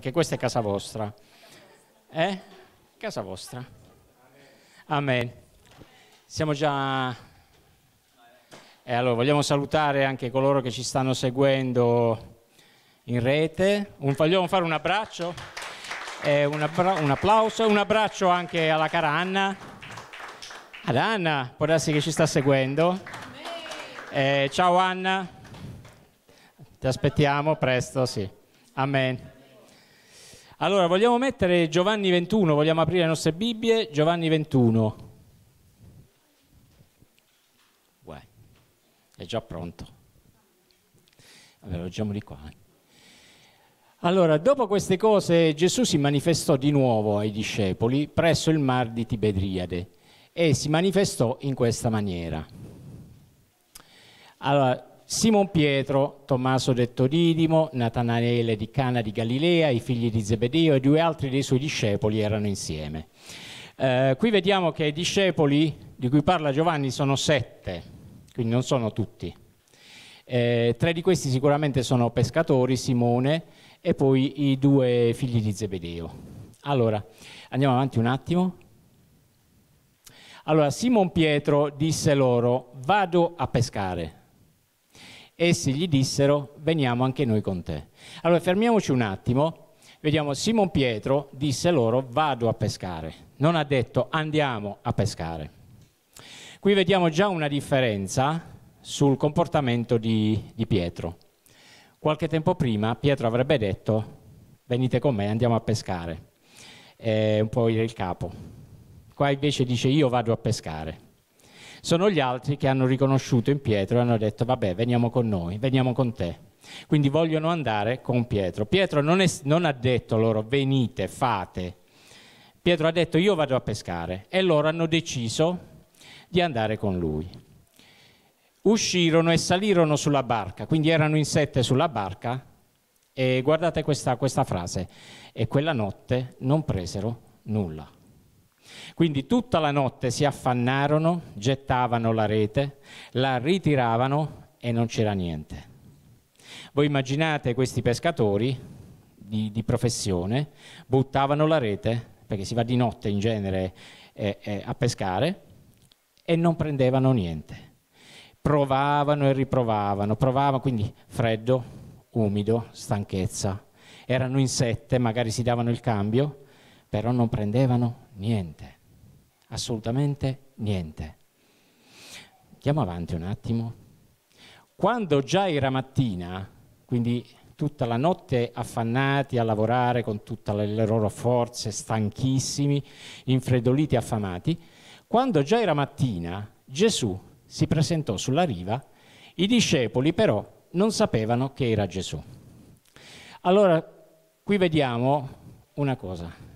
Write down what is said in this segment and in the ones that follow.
perché questa è casa vostra. Eh? Casa vostra. Amen. Siamo già... E eh, allora vogliamo salutare anche coloro che ci stanno seguendo in rete. Un, vogliamo fare un abbraccio, eh, un, abbra un applauso, un abbraccio anche alla cara Anna. Ad Anna, può darsi che ci sta seguendo. Eh, ciao Anna, ti aspettiamo presto, sì. Amen. Allora, vogliamo mettere Giovanni 21, vogliamo aprire le nostre Bibbie, Giovanni 21. Uè, è già pronto. Vabbè, lo leggiamo di qua. Eh. Allora, dopo queste cose Gesù si manifestò di nuovo ai discepoli presso il mar di Tibedriade e si manifestò in questa maniera. Allora, Simon Pietro, Tommaso detto Didimo, Natanaele di Cana di Galilea, i figli di Zebedeo e due altri dei suoi discepoli erano insieme. Eh, qui vediamo che i discepoli di cui parla Giovanni sono sette, quindi non sono tutti. Eh, tre di questi sicuramente sono pescatori, Simone e poi i due figli di Zebedeo. Allora, andiamo avanti un attimo. Allora, Simon Pietro disse loro, vado a pescare. Essi gli dissero, veniamo anche noi con te. Allora fermiamoci un attimo, vediamo Simon Pietro disse loro, vado a pescare, non ha detto andiamo a pescare. Qui vediamo già una differenza sul comportamento di, di Pietro. Qualche tempo prima Pietro avrebbe detto, venite con me, andiamo a pescare. È un po' il capo. Qua invece dice, io vado a pescare. Sono gli altri che hanno riconosciuto in Pietro e hanno detto vabbè veniamo con noi, veniamo con te. Quindi vogliono andare con Pietro. Pietro non, è, non ha detto loro venite, fate. Pietro ha detto io vado a pescare e loro hanno deciso di andare con lui. Uscirono e salirono sulla barca, quindi erano in sette sulla barca e guardate questa, questa frase, e quella notte non presero nulla. Quindi tutta la notte si affannarono, gettavano la rete, la ritiravano e non c'era niente. Voi immaginate questi pescatori di, di, professione, buttavano la rete, perché si va di notte in genere eh, eh, a pescare, e non prendevano niente. Provavano e riprovavano, provavano quindi freddo, umido, stanchezza. Erano in sette, magari si davano il cambio, però non prendevano Niente, assolutamente niente. Andiamo avanti un attimo. Quando già era mattina, quindi tutta la notte affannati a lavorare con tutte le loro forze, stanchissimi, infreddoliti affamati, quando già era mattina Gesù si presentò sulla riva, i discepoli però non sapevano che era Gesù. Allora, qui vediamo una cosa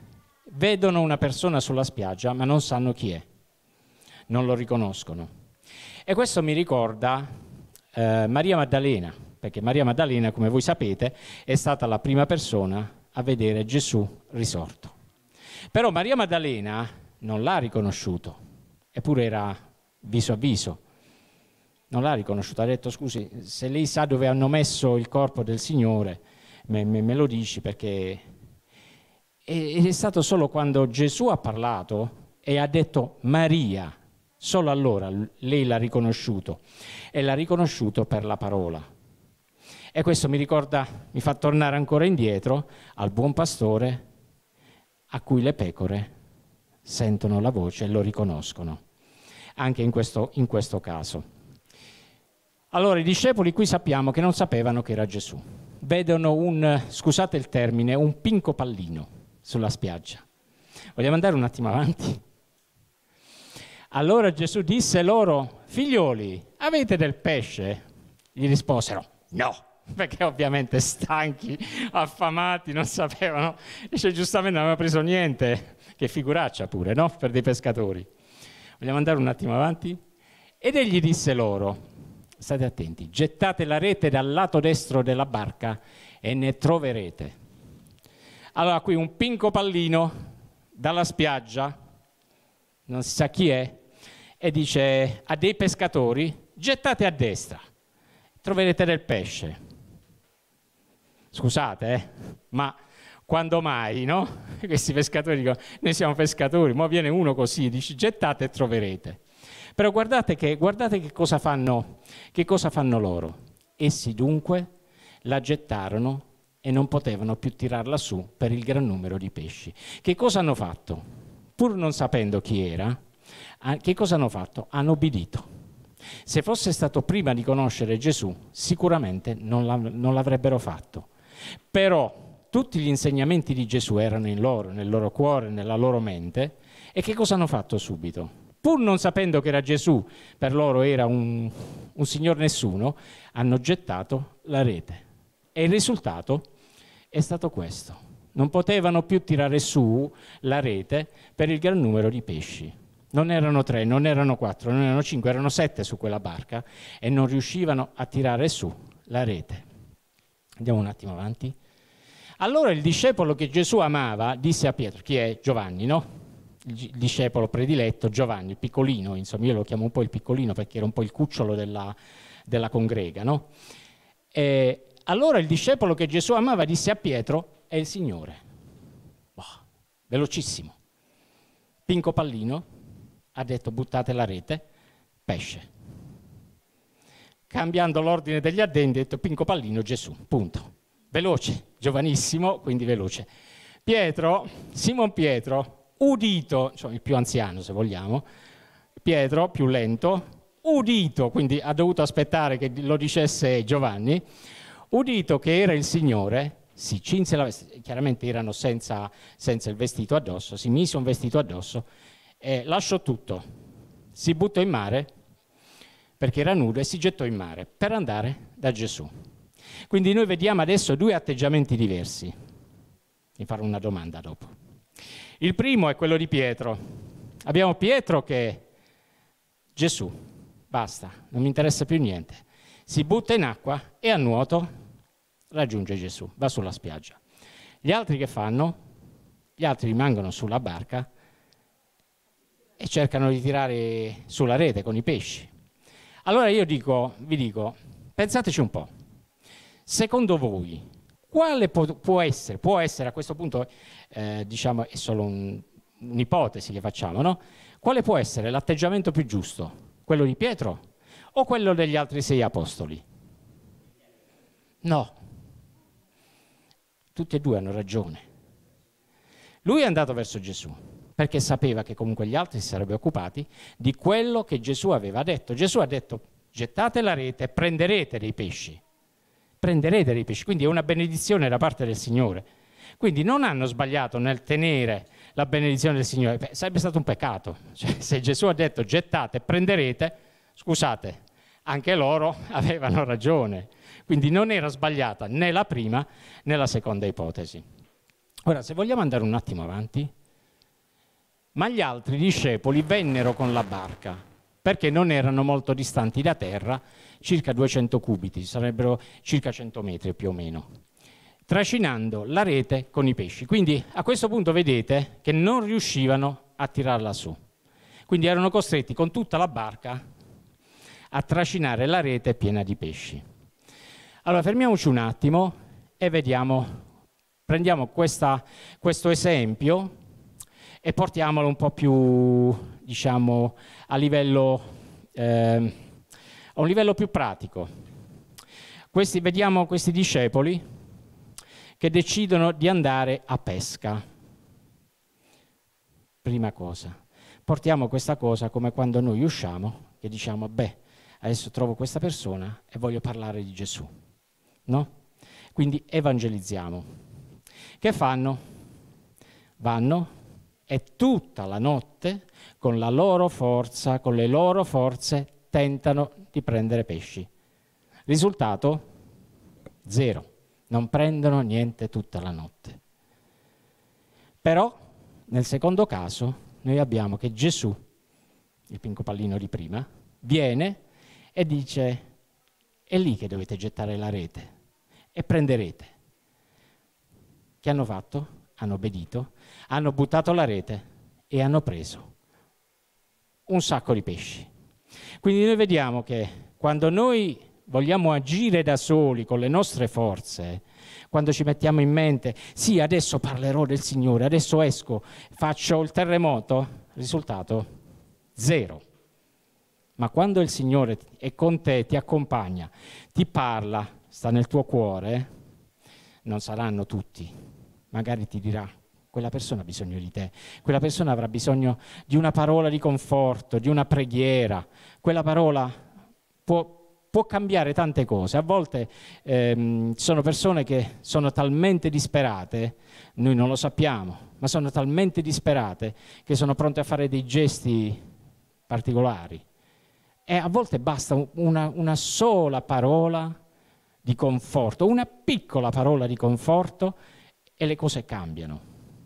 vedono una persona sulla spiaggia ma non sanno chi è, non lo riconoscono. E questo mi ricorda eh, Maria Maddalena, perché Maria Maddalena, come voi sapete, è stata la prima persona a vedere Gesù risorto. Però Maria Maddalena non l'ha riconosciuto, eppure era viso a viso. Non l'ha riconosciuto, ha detto scusi, se lei sa dove hanno messo il corpo del Signore, me, me, me lo dici perché ed è stato solo quando Gesù ha parlato e ha detto Maria, solo allora lei l'ha riconosciuto e l'ha riconosciuto per la parola. E questo mi ricorda, mi fa tornare ancora indietro al buon pastore a cui le pecore sentono la voce e lo riconoscono, anche in questo, in questo caso. Allora i discepoli qui sappiamo che non sapevano che era Gesù, vedono un, scusate il termine, un pinco pallino sulla spiaggia. Vogliamo andare un attimo avanti? Allora Gesù disse loro, figlioli, avete del pesce? Gli risposero, no, perché ovviamente stanchi, affamati, non sapevano. Dice, giustamente non aveva preso niente, che figuraccia pure, no? Per dei pescatori. Vogliamo andare un attimo avanti? Ed egli disse loro, state attenti, gettate la rete dal lato destro della barca e ne troverete. Allora qui un pinco pallino dalla spiaggia, non si sa chi è, e dice a dei pescatori gettate a destra, troverete del pesce. Scusate, eh, ma quando mai, no? Questi pescatori dicono, noi siamo pescatori, ma viene uno così, dice gettate e troverete. Però guardate, che, guardate che, cosa fanno, che cosa fanno loro. Essi dunque la gettarono e non potevano più tirarla su per il gran numero di pesci. Che cosa hanno fatto? Pur non sapendo chi era, che cosa hanno fatto? Hanno obbedito. Se fosse stato prima di conoscere Gesù, sicuramente non l'avrebbero fatto. Però tutti gli insegnamenti di Gesù erano in loro, nel loro cuore, nella loro mente, e che cosa hanno fatto subito? Pur non sapendo che era Gesù, per loro era un, un signor nessuno, hanno gettato la rete. E il risultato è stato questo. Non potevano più tirare su la rete per il gran numero di pesci. Non erano tre, non erano quattro, non erano cinque, erano sette su quella barca e non riuscivano a tirare su la rete. Andiamo un attimo avanti. Allora il discepolo che Gesù amava disse a Pietro, chi è Giovanni, no? Il discepolo prediletto Giovanni, il piccolino, insomma, io lo chiamo un po' il piccolino perché era un po' il cucciolo della, della congrega, no? E allora il discepolo che Gesù amava disse a Pietro, è il Signore. Oh, velocissimo. Pinco Pallino ha detto buttate la rete, pesce. Cambiando l'ordine degli addendi ha detto Pinco Pallino Gesù, punto. Veloce, giovanissimo, quindi veloce. Pietro, Simon Pietro, udito, cioè il più anziano se vogliamo, Pietro più lento, udito, quindi ha dovuto aspettare che lo dicesse Giovanni, Udito che era il Signore, si cinse la veste, chiaramente erano senza, senza il vestito addosso, si mise un vestito addosso e lasciò tutto. Si buttò in mare perché era nudo e si gettò in mare per andare da Gesù. Quindi noi vediamo adesso due atteggiamenti diversi. Vi farò una domanda dopo. Il primo è quello di Pietro. Abbiamo Pietro che Gesù, basta, non mi interessa più niente. Si butta in acqua e a nuoto raggiunge Gesù, va sulla spiaggia. Gli altri che fanno? Gli altri rimangono sulla barca e cercano di tirare sulla rete con i pesci. Allora io dico, vi dico, pensateci un po', secondo voi quale può essere, può essere a questo punto, eh, diciamo, è solo un, un'ipotesi che facciamo, no? Quale può essere l'atteggiamento più giusto? Quello di Pietro o quello degli altri sei apostoli? No, tutti e due hanno ragione. Lui è andato verso Gesù perché sapeva che comunque gli altri si sarebbero occupati di quello che Gesù aveva detto. Gesù ha detto gettate la rete e prenderete dei pesci. Prenderete dei pesci, quindi è una benedizione da parte del Signore. Quindi non hanno sbagliato nel tenere la benedizione del Signore, Beh, sarebbe stato un peccato. Cioè, se Gesù ha detto gettate e prenderete, scusate, anche loro avevano ragione. Quindi non era sbagliata né la prima né la seconda ipotesi. Ora, se vogliamo andare un attimo avanti, ma gli altri discepoli vennero con la barca, perché non erano molto distanti da terra, circa 200 cubiti, sarebbero circa 100 metri più o meno, trascinando la rete con i pesci. Quindi a questo punto vedete che non riuscivano a tirarla su. Quindi erano costretti con tutta la barca a trascinare la rete piena di pesci. Allora fermiamoci un attimo e vediamo, prendiamo questa, questo esempio e portiamolo un po' più, diciamo, a, livello, eh, a un livello più pratico. Questi, vediamo questi discepoli che decidono di andare a pesca. Prima cosa, portiamo questa cosa come quando noi usciamo e diciamo, beh, adesso trovo questa persona e voglio parlare di Gesù no? Quindi evangelizziamo. Che fanno? Vanno e tutta la notte con la loro forza, con le loro forze, tentano di prendere pesci. Risultato? Zero. Non prendono niente tutta la notte. Però nel secondo caso noi abbiamo che Gesù, il pinco pallino di prima, viene e dice è lì che dovete gettare la rete e prenderete. Che hanno fatto? Hanno obbedito, hanno buttato la rete e hanno preso un sacco di pesci. Quindi noi vediamo che quando noi vogliamo agire da soli con le nostre forze, quando ci mettiamo in mente, sì, adesso parlerò del Signore, adesso esco, faccio il terremoto, risultato zero. Ma quando il Signore è con te, ti accompagna, ti parla, sta nel tuo cuore, non saranno tutti. Magari ti dirà, quella persona ha bisogno di te, quella persona avrà bisogno di una parola di conforto, di una preghiera, quella parola può, può cambiare tante cose. A volte ehm, sono persone che sono talmente disperate, noi non lo sappiamo, ma sono talmente disperate che sono pronte a fare dei gesti particolari. E a volte basta una, una sola parola di conforto, una piccola parola di conforto e le cose cambiano.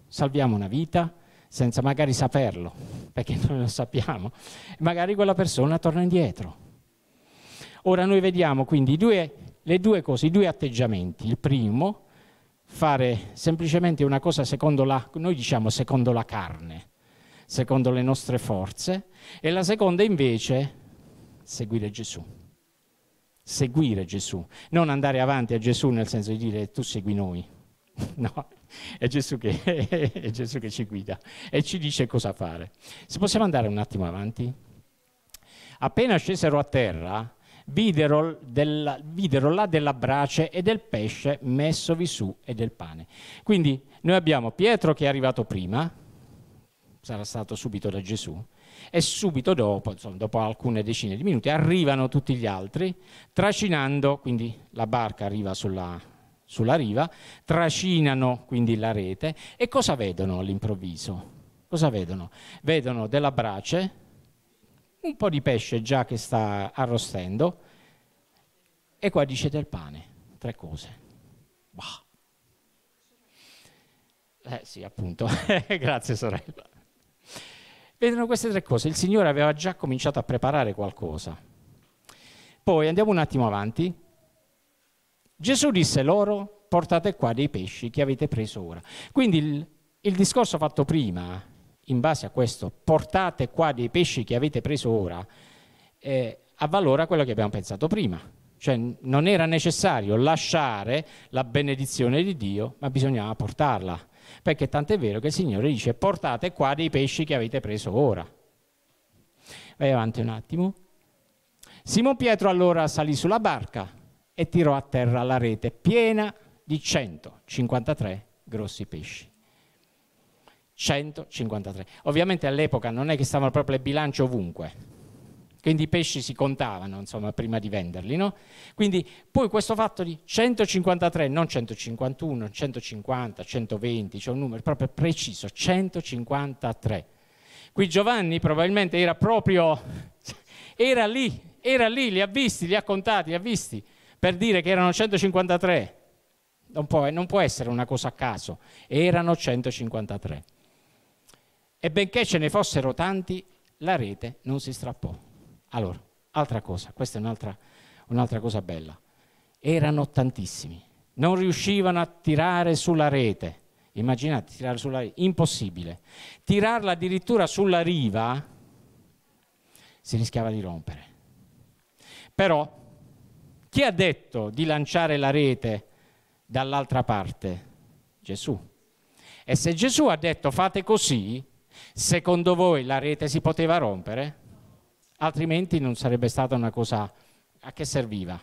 Salviamo una vita senza magari saperlo, perché noi lo sappiamo, magari quella persona torna indietro. Ora noi vediamo quindi due, le due cose, i due atteggiamenti. Il primo, fare semplicemente una cosa secondo la, noi diciamo secondo la carne, secondo le nostre forze, e la seconda invece, seguire Gesù seguire Gesù, non andare avanti a Gesù nel senso di dire tu segui noi. No, è Gesù, che, è Gesù che ci guida e ci dice cosa fare. Se possiamo andare un attimo avanti. Appena scesero a terra, videro, della, videro là della brace e del pesce messovi su e del pane. Quindi noi abbiamo Pietro che è arrivato prima, sarà stato subito da Gesù, e subito dopo, insomma, dopo alcune decine di minuti, arrivano tutti gli altri, trascinando, quindi la barca arriva sulla, sulla riva, trascinano quindi la rete e cosa vedono all'improvviso? Cosa vedono? Vedono della brace, un po' di pesce già che sta arrostendo e qua dice del pane, tre cose. Bah. Eh sì, appunto. Grazie sorella. Vedono queste tre cose, il Signore aveva già cominciato a preparare qualcosa. Poi andiamo un attimo avanti. Gesù disse loro, portate qua dei pesci che avete preso ora. Quindi il, il discorso fatto prima, in base a questo, portate qua dei pesci che avete preso ora, eh, avvalora quello che abbiamo pensato prima. Cioè non era necessario lasciare la benedizione di Dio, ma bisognava portarla perché tant'è vero che il Signore dice portate qua dei pesci che avete preso ora. Vai avanti un attimo. Simon Pietro allora salì sulla barca e tirò a terra la rete piena di 153 grossi pesci. 153. Ovviamente all'epoca non è che stavano proprio le bilance ovunque quindi i pesci si contavano, insomma, prima di venderli, no? Quindi poi questo fatto di 153, non 151, 150, 120, c'è cioè un numero proprio preciso, 153. Qui Giovanni probabilmente era proprio, era lì, era lì, li ha visti, li ha contati, li ha visti, per dire che erano 153. Non può, non può essere una cosa a caso, erano 153. E benché ce ne fossero tanti, la rete non si strappò. Allora, altra cosa, questa è un'altra, un'altra cosa bella. Erano tantissimi, non riuscivano a tirare sulla rete. Immaginate, tirare sulla rete, impossibile. Tirarla addirittura sulla riva si rischiava di rompere. Però chi ha detto di lanciare la rete dall'altra parte? Gesù. E se Gesù ha detto fate così, secondo voi la rete si poteva rompere? altrimenti non sarebbe stata una cosa a che serviva.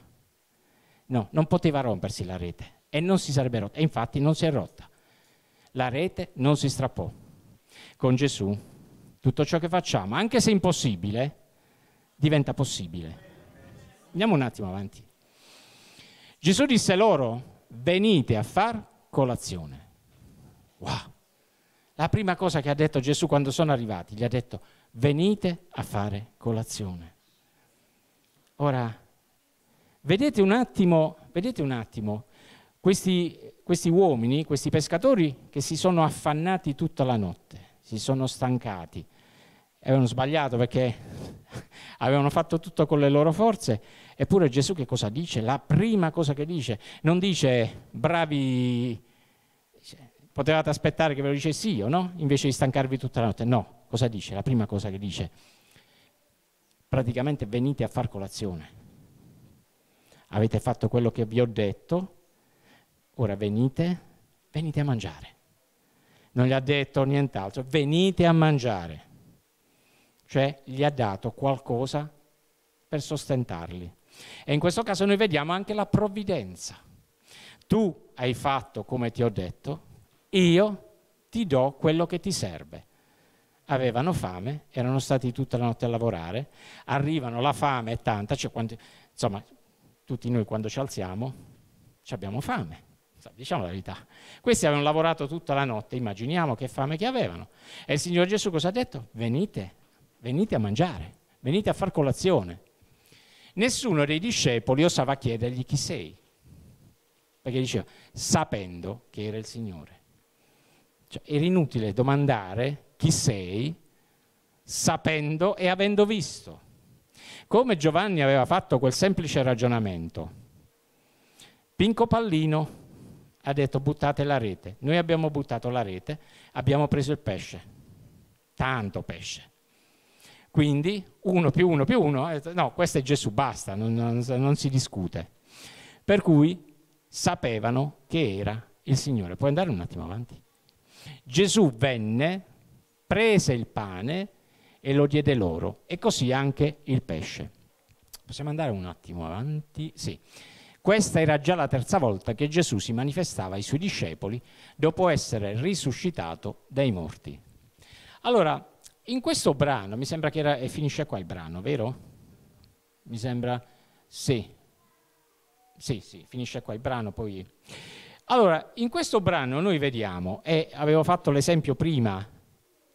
No, non poteva rompersi la rete e non si sarebbe rotta, e infatti non si è rotta. La rete non si strappò. Con Gesù tutto ciò che facciamo, anche se impossibile, diventa possibile. Andiamo un attimo avanti. Gesù disse loro, venite a far colazione. Wow! La prima cosa che ha detto Gesù quando sono arrivati, gli ha detto, venite a fare colazione. Ora, vedete un attimo, vedete un attimo questi, questi uomini, questi pescatori che si sono affannati tutta la notte, si sono stancati, avevano sbagliato perché avevano fatto tutto con le loro forze, eppure Gesù che cosa dice? La prima cosa che dice, non dice bravi, potevate aspettare che ve lo dicessi io, no? Invece di stancarvi tutta la notte, no, cosa dice? La prima cosa che dice, praticamente venite a far colazione. Avete fatto quello che vi ho detto, ora venite, venite a mangiare. Non gli ha detto nient'altro, venite a mangiare. Cioè gli ha dato qualcosa per sostentarli. E in questo caso noi vediamo anche la provvidenza. Tu hai fatto come ti ho detto, io ti do quello che ti serve avevano fame, erano stati tutta la notte a lavorare, arrivano, la fame è tanta, cioè quando, insomma tutti noi quando ci alziamo abbiamo fame, diciamo la verità. Questi avevano lavorato tutta la notte, immaginiamo che fame che avevano. E il Signore Gesù cosa ha detto? Venite, venite a mangiare, venite a far colazione. Nessuno dei discepoli osava chiedergli chi sei, perché diceva, sapendo che era il Signore. Cioè, era inutile domandare chi sei sapendo e avendo visto. Come Giovanni aveva fatto quel semplice ragionamento. Pinco Pallino ha detto buttate la rete. Noi abbiamo buttato la rete, abbiamo preso il pesce, tanto pesce. Quindi uno più uno più uno, eh, no, questo è Gesù, basta, non, non, non si discute. Per cui sapevano che era il Signore. Puoi andare un attimo avanti? Gesù venne prese il pane e lo diede loro, e così anche il pesce. Possiamo andare un attimo avanti? Sì. Questa era già la terza volta che Gesù si manifestava ai suoi discepoli dopo essere risuscitato dai morti. Allora, in questo brano, mi sembra che era, e finisce qua il brano, vero? Mi sembra, sì, sì, sì, finisce qua il brano, poi... Allora, in questo brano noi vediamo, e avevo fatto l'esempio prima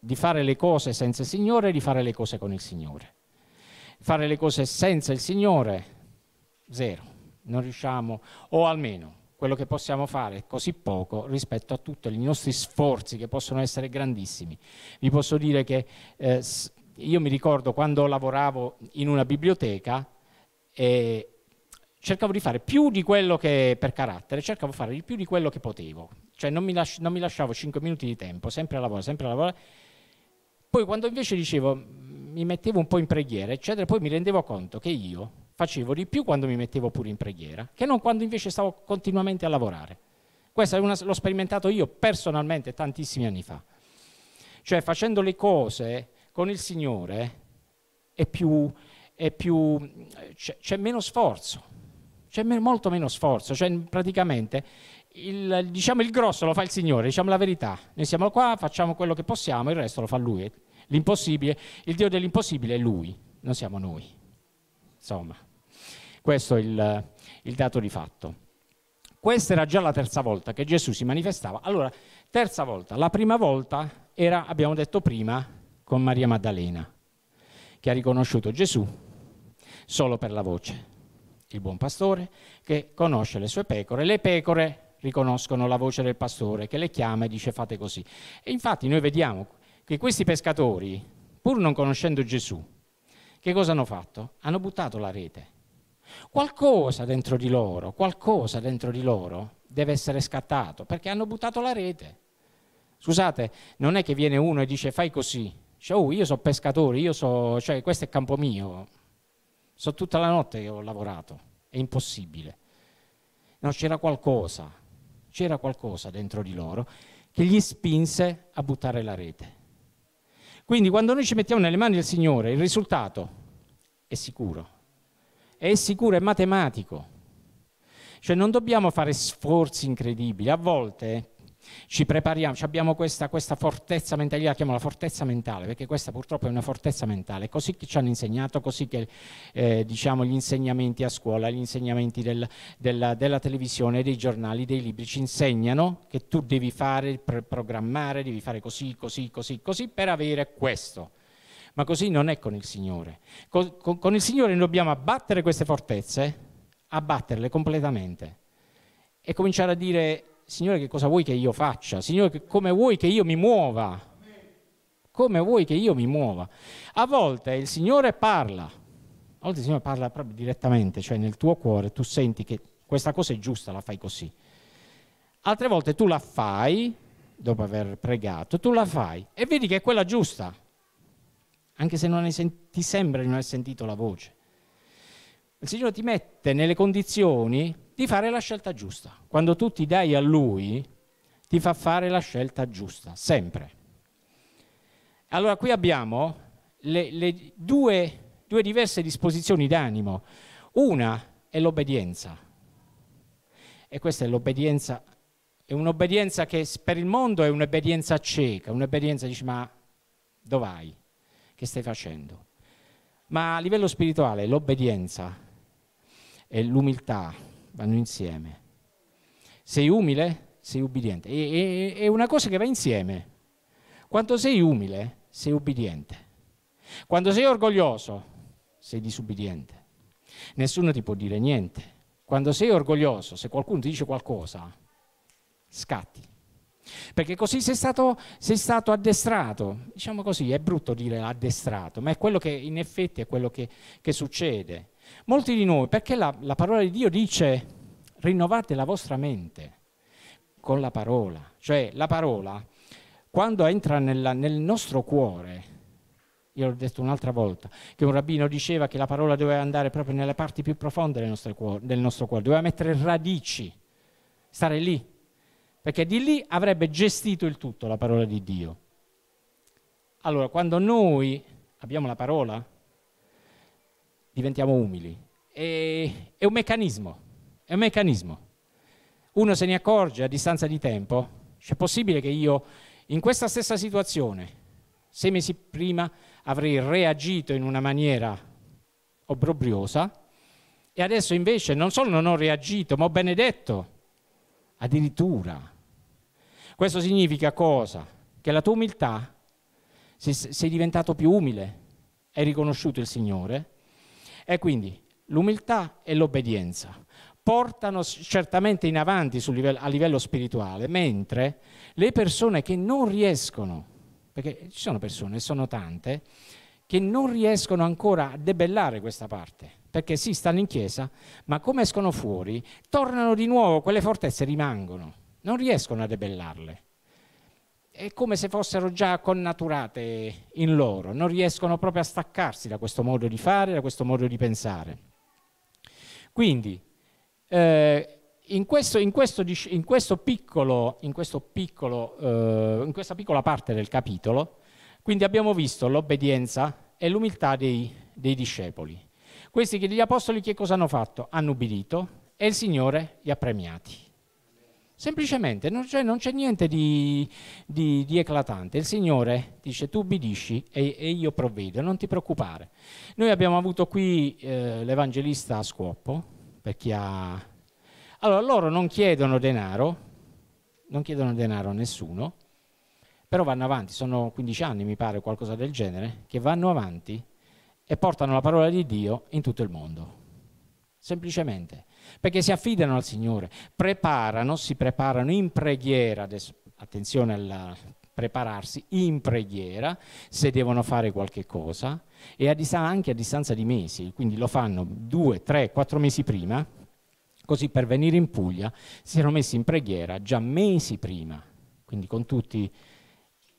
di fare le cose senza il Signore e di fare le cose con il Signore. Fare le cose senza il Signore, zero. Non riusciamo, o almeno quello che possiamo fare è così poco rispetto a tutti i nostri sforzi che possono essere grandissimi. Vi posso dire che eh, io mi ricordo quando lavoravo in una biblioteca e cercavo di fare più di quello che per carattere, cercavo di fare di più di quello che potevo, cioè non mi, lasci, non mi lasciavo 5 minuti di tempo, sempre a lavorare, sempre a lavorare poi quando invece dicevo, mm, mi mettevo un po' in preghiera, eccetera, poi mi rendevo conto che io facevo di più quando mi mettevo pure in preghiera, che non quando invece stavo continuamente a lavorare. Questo una, l'ho sperimentato io personalmente tantissimi anni fa. Cioè facendo le cose con il Signore è più, è più c'è, c'è meno sforzo, c'è meno, molto meno sforzo, cioè praticamente il, diciamo, il grosso lo fa il Signore, diciamo la verità. Noi siamo qua, facciamo quello che possiamo, il resto lo fa Lui. L'impossibile, il Dio dell'impossibile è Lui, non siamo noi. Insomma, questo è il, il dato di fatto. Questa era già la terza volta che Gesù si manifestava. Allora, terza volta. La prima volta era, abbiamo detto prima, con Maria Maddalena, che ha riconosciuto Gesù solo per la voce. Il buon pastore che conosce le sue pecore, le pecore riconoscono la voce del pastore che le chiama e dice fate così. E infatti noi vediamo che questi pescatori, pur non conoscendo Gesù, che cosa hanno fatto? Hanno buttato la rete. Qualcosa dentro di loro, qualcosa dentro di loro deve essere scattato perché hanno buttato la rete. Scusate, non è che viene uno e dice fai così, cioè, oh, io sono pescatore, io so, cioè, questo è il campo mio, so tutta la notte che ho lavorato, è impossibile. No, c'era qualcosa, c'era qualcosa dentro di loro che gli spinse a buttare la rete. Quindi quando noi ci mettiamo nelle mani del Signore, il risultato è sicuro, è sicuro, è matematico. Cioè non dobbiamo fare sforzi incredibili, a volte ci prepariamo, abbiamo questa, questa, fortezza mentale, io la chiamo la fortezza mentale, perché questa purtroppo è una fortezza mentale, così che ci hanno insegnato, così che eh, diciamo, gli insegnamenti a scuola, gli insegnamenti del, della, della, televisione, dei giornali, dei libri ci insegnano che tu devi fare, programmare, devi fare così, così, così, così per avere questo ma così non è con il Signore. Con, con, con, il Signore dobbiamo abbattere queste fortezze, abbatterle completamente e cominciare a dire Signore che cosa vuoi che io faccia? Signore come vuoi che io mi muova? Come vuoi che io mi muova? A volte il Signore parla, a volte il Signore parla proprio direttamente, cioè nel tuo cuore tu senti che questa cosa è giusta, la fai così. Altre volte tu la fai, dopo aver pregato, tu la fai e vedi che è quella giusta, anche se non sent- ti sembra di non aver sentito la voce. Il Signore ti mette nelle condizioni di fare la scelta giusta. Quando tu ti dai a lui, ti fa fare la scelta giusta, sempre. Allora qui abbiamo le, le due, due diverse disposizioni d'animo. Una è l'obbedienza. E questa è l'obbedienza, è un'obbedienza che per il mondo è un'obbedienza cieca, un'obbedienza dici ma dove vai? Che stai facendo? Ma a livello spirituale l'obbedienza è l'umiltà, vanno insieme. Sei umile, sei ubbidiente. E, è, è una cosa che va insieme. Quando sei umile, sei ubbidiente. Quando sei orgoglioso, sei disubbidiente. Nessuno ti può dire niente. Quando sei orgoglioso, se qualcuno ti dice qualcosa, scatti. Perché così sei stato, sei stato, addestrato. Diciamo così, è brutto dire addestrato, ma è quello che in effetti è quello che, che succede. Molti di noi, perché la, la parola di Dio dice rinnovate la vostra mente con la parola, cioè la parola quando entra nella, nel nostro cuore, io l'ho detto un'altra volta, che un rabbino diceva che la parola doveva andare proprio nelle parti più profonde del, cuore, del nostro cuore, doveva mettere radici, stare lì, perché di lì avrebbe gestito il tutto la parola di Dio. Allora, quando noi abbiamo la parola, diventiamo umili. E, è un meccanismo, è un meccanismo. Uno se ne accorge a distanza di tempo, cioè è possibile che io in questa stessa situazione, sei mesi prima, avrei reagito in una maniera obbrobriosa e adesso invece non solo non ho reagito, ma ho benedetto addirittura. Questo significa cosa? Che la tua umiltà, sei, sei diventato più umile, hai riconosciuto il Signore e quindi l'umiltà e l'obbedienza portano certamente in avanti livello, a livello spirituale, mentre le persone che non riescono, perché ci sono persone, sono tante, che non riescono ancora a debellare questa parte, perché sì, stanno in chiesa, ma come escono fuori, tornano di nuovo, quelle fortezze rimangono, non riescono a debellarle è come se fossero già connaturate in loro, non riescono proprio a staccarsi da questo modo di fare, da questo modo di pensare. Quindi, eh, in, questo, in, questo, in, questo piccolo, in, piccolo, eh, in questa piccola parte del capitolo, quindi abbiamo visto l'obbedienza e l'umiltà dei, dei discepoli. Questi che gli apostoli che cosa hanno fatto? Hanno ubbidito e il Signore li ha premiati. Semplicemente non c'è, non c'è niente di, di, di, eclatante. Il Signore dice tu ubbidisci e, e, io provvedo, non ti preoccupare. Noi abbiamo avuto qui eh, l'evangelista a scuoppo, per chi ha... Allora loro non chiedono denaro, non chiedono denaro a nessuno, però vanno avanti, sono 15 anni mi pare, qualcosa del genere, che vanno avanti e portano la parola di Dio in tutto il mondo. Semplicemente perché si affidano al Signore, preparano, si preparano in preghiera, adesso, attenzione al prepararsi in preghiera se devono fare qualche cosa e a distanza, anche a distanza di mesi, quindi lo fanno due, tre, quattro mesi prima, così per venire in Puglia si erano messi in preghiera già mesi prima, quindi con tutti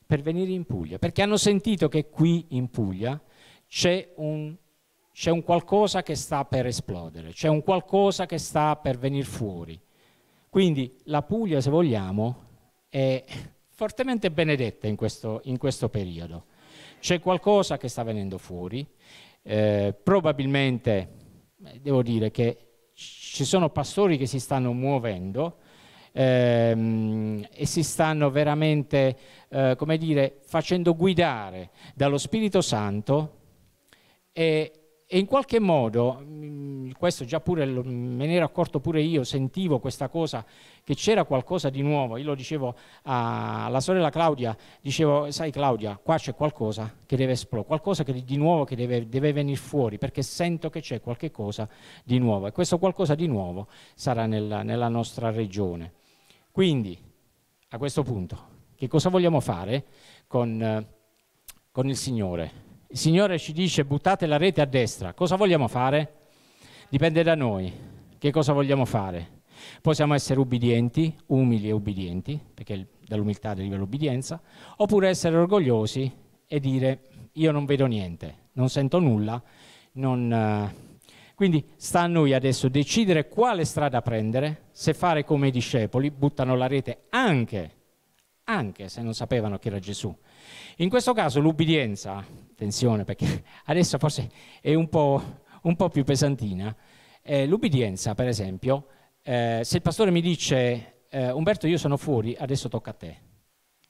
per venire in Puglia, perché hanno sentito che qui in Puglia c'è un c'è un qualcosa che sta per esplodere, c'è un qualcosa che sta per venire fuori. Quindi la Puglia, se vogliamo, è fortemente benedetta in questo, in questo periodo. C'è qualcosa che sta venendo fuori, eh, probabilmente eh, devo dire che ci sono pastori che si stanno muovendo ehm, e si stanno veramente, eh, come dire, facendo guidare dallo Spirito Santo e e in qualche modo, mm, questo già pure me ne ero accorto pure io, sentivo questa cosa, che c'era qualcosa di nuovo. Io lo dicevo alla sorella Claudia, dicevo, sai Claudia, qua c'è qualcosa che deve esplodere, qualcosa di nuovo che deve, deve venire fuori, perché sento che c'è qualcosa di nuovo. E questo qualcosa di nuovo sarà nella, nella nostra regione. Quindi, a questo punto, che cosa vogliamo fare con, eh, con il Signore? Il Signore ci dice buttate la rete a destra. Cosa vogliamo fare? Dipende da noi. Che cosa vogliamo fare? Possiamo essere ubbidienti, umili e ubbidienti, perché dall'umiltà deriva l'ubbidienza, oppure essere orgogliosi e dire io non vedo niente, non sento nulla, non... Eh. Quindi sta a noi adesso decidere quale strada prendere, se fare come i discepoli, buttano la rete anche, anche se non sapevano che era Gesù. In questo caso l'ubbidienza attenzione perché adesso forse è un po', un po più pesantina, eh, l'ubbidienza per esempio, eh, se il pastore mi dice eh, Umberto io sono fuori, adesso tocca a te,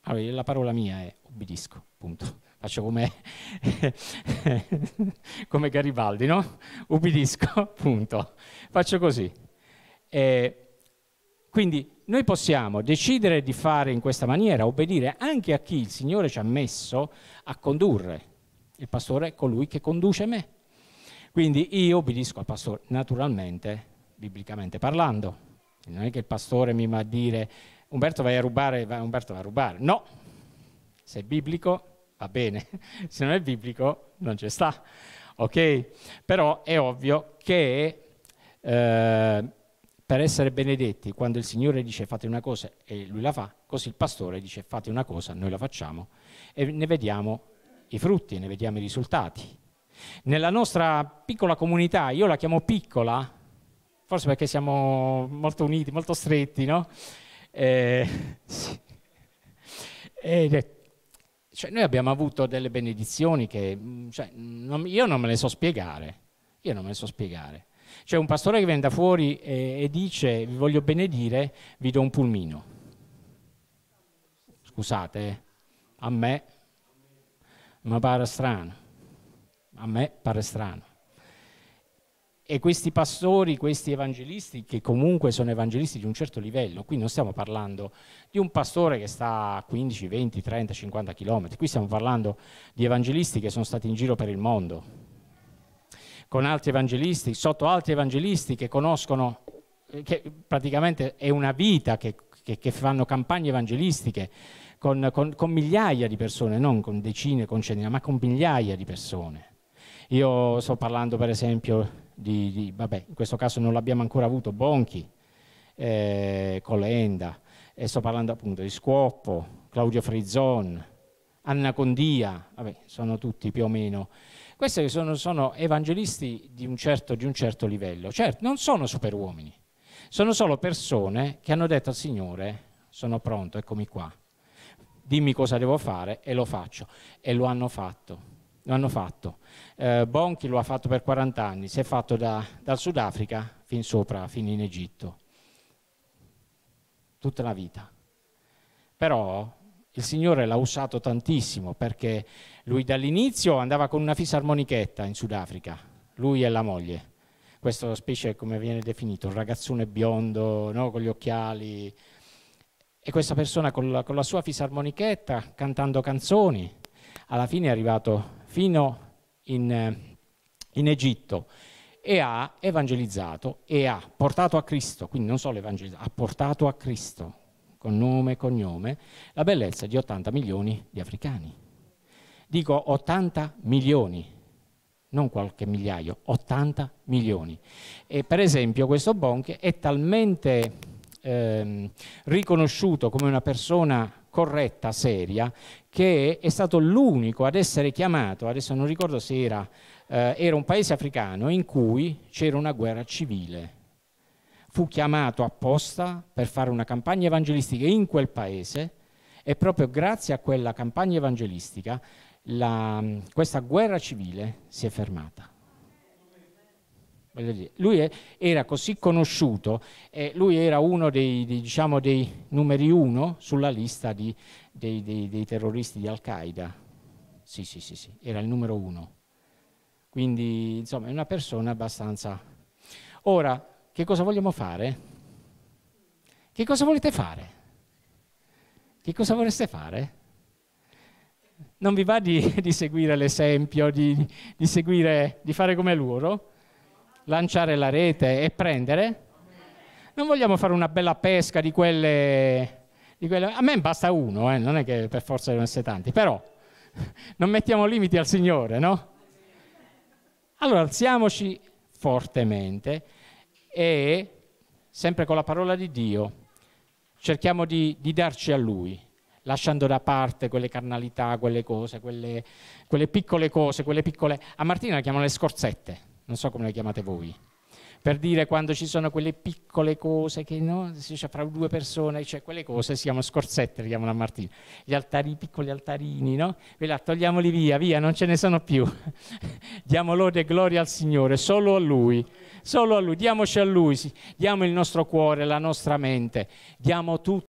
allora, la parola mia è ubbidisco, punto, faccio come, come Garibaldi, no? Ubbidisco, punto, faccio così. Eh, quindi noi possiamo decidere di fare in questa maniera, obbedire anche a chi il Signore ci ha messo a condurre il pastore è colui che conduce me. Quindi io obbedisco al pastore, naturalmente, biblicamente parlando. Non è che il pastore mi va a dire Umberto vai a rubare, vai, Umberto va a rubare. No, se è biblico va bene, se non è biblico non ci sta. Ok? Però è ovvio che eh, per essere benedetti, quando il Signore dice fate una cosa e lui la fa, così il pastore dice fate una cosa, noi la facciamo e ne vediamo i frutti e ne vediamo i risultati. Nella nostra piccola comunità, io la chiamo piccola, forse perché siamo molto uniti, molto stretti, no? Eh, sì. eh, cioè noi abbiamo avuto delle benedizioni che mm, cioè, non, io non me le so spiegare, io non me le so spiegare. C'è un pastore che viene da fuori e, e dice vi voglio benedire, vi do un pulmino. Scusate, eh, a me mi pare strano, a me pare strano. E questi pastori, questi evangelisti, che comunque sono evangelisti di un certo livello, qui non stiamo parlando di un pastore che sta a 15, 20, 30, 50 chilometri, qui stiamo parlando di evangelisti che sono stati in giro per il mondo, con altri evangelisti, sotto altri evangelisti che conoscono, eh, che praticamente è una vita che, che, che fanno campagne evangelistiche, con, con, con migliaia di persone, non con decine, con centinaia, ma con migliaia di persone. Io sto parlando per esempio di, di, vabbè, in questo caso non l'abbiamo ancora avuto, Bonchi, eh, Colenda, e sto parlando appunto di Scuoppo, Claudio Frizzon, Anna Condia, vabbè, sono tutti più o meno. Questi sono, sono evangelisti di un, certo, di un certo livello. Certo, non sono superuomini, sono solo persone che hanno detto al Signore, sono pronto, eccomi qua dimmi cosa devo fare e lo faccio. E lo hanno fatto. Lo hanno fatto. Eh, Bonchi lo ha fatto per 40 anni, si è fatto da, dal Sudafrica fin sopra, fino in Egitto. Tutta la vita. Però il Signore l'ha usato tantissimo perché lui dall'inizio andava con una fisarmonichetta in Sudafrica, lui e la moglie. Questo specie come viene definito, un ragazzone biondo, no? con gli occhiali, e questa persona con la, con la sua fisarmonichetta, cantando canzoni, alla fine è arrivato fino in, eh, in Egitto e ha evangelizzato e ha portato a Cristo, quindi non solo evangelizzato, ha portato a Cristo con nome e cognome, la bellezza di 80 milioni di africani. Dico 80 milioni, non qualche migliaio, 80 milioni. E per esempio questo Bonk è talmente ehm, riconosciuto come una persona corretta, seria, che è stato l'unico ad essere chiamato, adesso non ricordo se era, eh, era un paese africano in cui c'era una guerra civile. Fu chiamato apposta per fare una campagna evangelistica in quel paese e proprio grazie a quella campagna evangelistica la, mm, questa guerra civile si è fermata lui è, era così conosciuto, eh, lui era uno dei, dei, diciamo, dei, numeri uno sulla lista di, dei, dei, terroristi di Al-Qaeda. Sì, sì, sì, sì, era il numero uno. Quindi, insomma, è una persona abbastanza... Ora, che cosa vogliamo fare? Che cosa volete fare? Che cosa vorreste fare? Non vi va di, di seguire l'esempio, di, di, seguire, di fare come loro? lanciare la rete e prendere? Non vogliamo fare una bella pesca di quelle... Di quelle... A me basta uno, eh, non è che per forza devono essere tanti, però non mettiamo limiti al Signore, no? Allora alziamoci fortemente e, sempre con la parola di Dio, cerchiamo di, di darci a Lui, lasciando da parte quelle carnalità, quelle cose, quelle, quelle piccole cose, quelle piccole... A Martina le chiamano le scorzette non so come le chiamate voi, per dire quando ci sono quelle piccole cose che no, si dice fra due persone, cioè quelle cose, si chiamano scorzette, le chiamano a Martina, gli altari, i piccoli altarini, no? Là, togliamoli via, via, non ce ne sono più. diamo lode e gloria al Signore, solo a Lui, solo a Lui, diamoci a Lui, diamo il nostro cuore, la nostra mente, diamo tutto.